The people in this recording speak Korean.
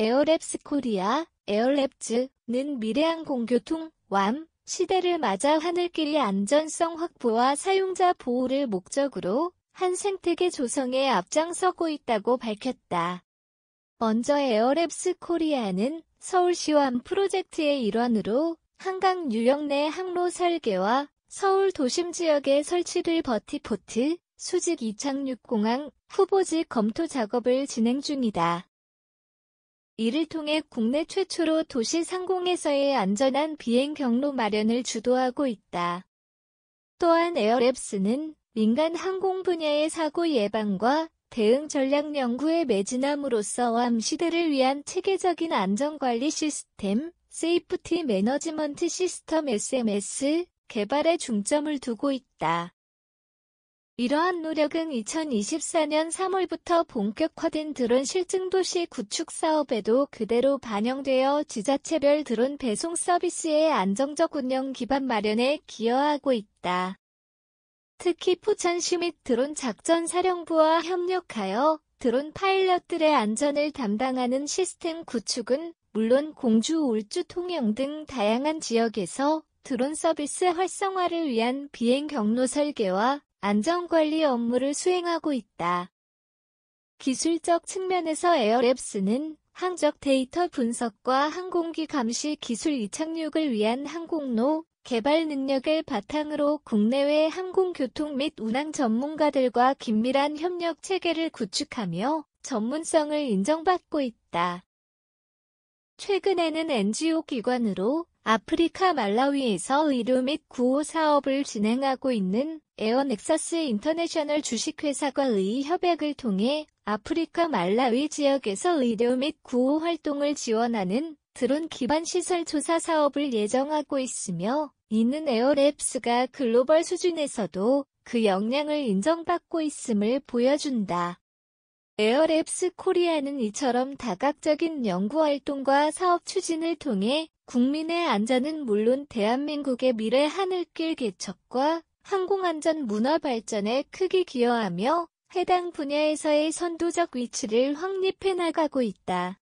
에어랩스 코리아, 에어랩즈는 미래항공 교통, 완, 시대를 맞아 하늘길의 안전성 확보와 사용자 보호를 목적으로 한 생태계 조성에 앞장서고 있다고 밝혔다. 먼저 에어랩스 코리아는 서울시완 프로젝트의 일환으로 한강 유역 내 항로 설계와 서울 도심 지역에 설치를 버티포트, 수직 이착륙공항, 후보지 검토 작업을 진행 중이다. 이를 통해 국내 최초로 도시 상공에서의 안전한 비행 경로 마련을 주도하고 있다. 또한 에어랩스는 민간 항공 분야의 사고 예방과 대응 전략 연구에 매진함으로써 암 시대를 위한 체계적인 안전관리 시스템, 세이프티 매너지먼트 시스템 SMS 개발에 중점을 두고 있다. 이러한 노력은 2024년 3월부터 본격화된 드론 실증 도시 구축 사업에도 그대로 반영되어 지자체별 드론 배송 서비스의 안정적 운영 기반 마련에 기여하고 있다. 특히 포천시 및 드론 작전 사령부와 협력하여 드론 파일럿들의 안전을 담당하는 시스템 구축은 물론 공주 울주 통영 등 다양한 지역에서 드론 서비스 활성화를 위한 비행 경로 설계와 안전관리 업무를 수행하고 있다. 기술적 측면에서 에어랩스는 항적 데이터 분석과 항공기 감시 기술 이착륙을 위한 항공로, 개발 능력을 바탕으로 국내외 항공교통 및 운항 전문가들과 긴밀한 협력 체계를 구축하며 전문성을 인정받고 있다. 최근에는 NGO 기관으로 아프리카 말라위에서 의료 및 구호 사업을 진행하고 있는 에어넥서스 인터내셔널 주식회사과의 협약을 통해 아프리카 말라위 지역에서 의료 및 구호 활동을 지원하는 드론 기반 시설 조사 사업을 예정하고 있으며 이는 에어랩스가 글로벌 수준에서도 그 역량을 인정받고 있음을 보여준다. 에어랩스 코리아는 이처럼 다각적인 연구활동과 사업 추진을 통해 국민의 안전은 물론 대한민국의 미래 하늘길 개척과 항공안전 문화 발전에 크게 기여하며 해당 분야에서의 선도적 위치를 확립해 나가고 있다.